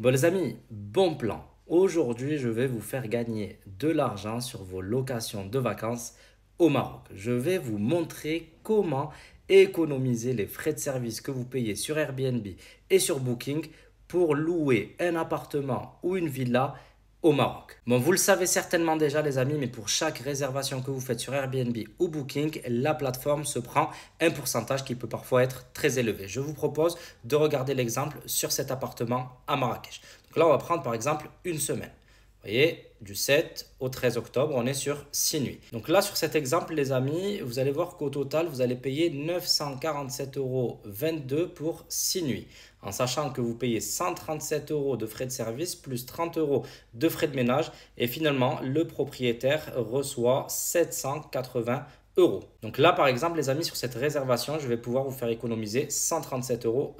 Bon les amis, bon plan. Aujourd'hui, je vais vous faire gagner de l'argent sur vos locations de vacances au Maroc. Je vais vous montrer comment économiser les frais de service que vous payez sur Airbnb et sur Booking pour louer un appartement ou une villa au Maroc. Bon, vous le savez certainement déjà les amis, mais pour chaque réservation que vous faites sur Airbnb ou Booking, la plateforme se prend un pourcentage qui peut parfois être très élevé. Je vous propose de regarder l'exemple sur cet appartement à Marrakech. Donc là, on va prendre par exemple une semaine. Vous voyez, du 7 au 13 octobre, on est sur 6 nuits. Donc là, sur cet exemple, les amis, vous allez voir qu'au total, vous allez payer 947,22 euros pour 6 nuits. En sachant que vous payez 137 euros de frais de service plus 30 euros de frais de ménage. Et finalement, le propriétaire reçoit 780 donc là, par exemple, les amis, sur cette réservation, je vais pouvoir vous faire économiser 137,22 euros.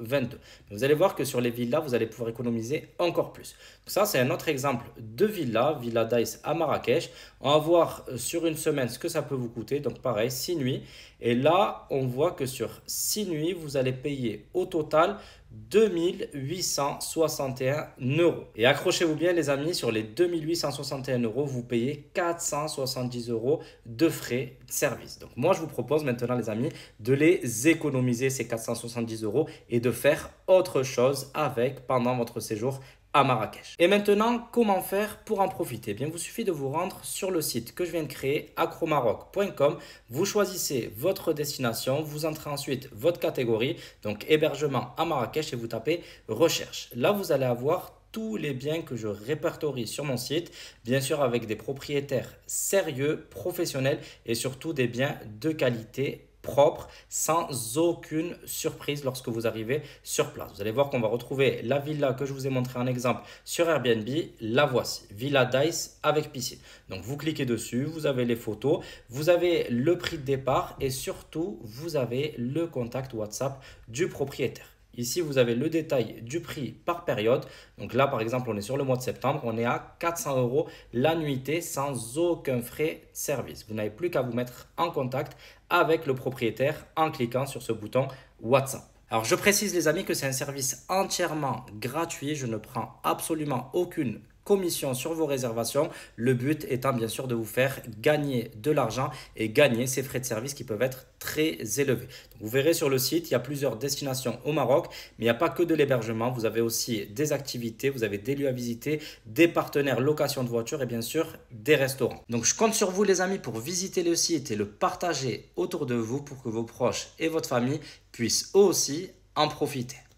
Vous allez voir que sur les villas, vous allez pouvoir économiser encore plus. ça, c'est un autre exemple de villa, Villa Dice à Marrakech. On va voir euh, sur une semaine ce que ça peut vous coûter. Donc pareil, 6 nuits. Et là, on voit que sur 6 nuits, vous allez payer au total 2861 euros. Et accrochez-vous bien les amis, sur les 2861 euros, vous payez 470 euros de frais de service. Donc moi je vous propose maintenant les amis de les économiser ces 470 euros et de faire autre chose avec pendant votre séjour Marrakech. Et maintenant, comment faire pour en profiter eh bien, vous suffit de vous rendre sur le site que je viens de créer, acromaroc.com. Vous choisissez votre destination, vous entrez ensuite votre catégorie, donc hébergement à Marrakech et vous tapez recherche. Là, vous allez avoir tous les biens que je répertorie sur mon site, bien sûr avec des propriétaires sérieux, professionnels et surtout des biens de qualité propre, sans aucune surprise lorsque vous arrivez sur place. Vous allez voir qu'on va retrouver la villa que je vous ai montré en exemple sur Airbnb. La voici, Villa Dice avec piscine. Donc vous cliquez dessus, vous avez les photos, vous avez le prix de départ et surtout vous avez le contact WhatsApp du propriétaire. Ici, vous avez le détail du prix par période. Donc là, par exemple, on est sur le mois de septembre, on est à 400 euros la nuitée sans aucun frais service. Vous n'avez plus qu'à vous mettre en contact avec le propriétaire en cliquant sur ce bouton WhatsApp. Alors je précise les amis que c'est un service entièrement gratuit, je ne prends absolument aucune commission sur vos réservations. Le but étant bien sûr de vous faire gagner de l'argent et gagner ces frais de service qui peuvent être très élevés. vous verrez sur le site, il y a plusieurs destinations au Maroc, mais il n'y a pas que de l'hébergement. Vous avez aussi des activités, vous avez des lieux à visiter, des partenaires location de voitures et bien sûr des restaurants. Donc je compte sur vous les amis pour visiter le site et le partager autour de vous pour que vos proches et votre famille puissent aussi en profiter.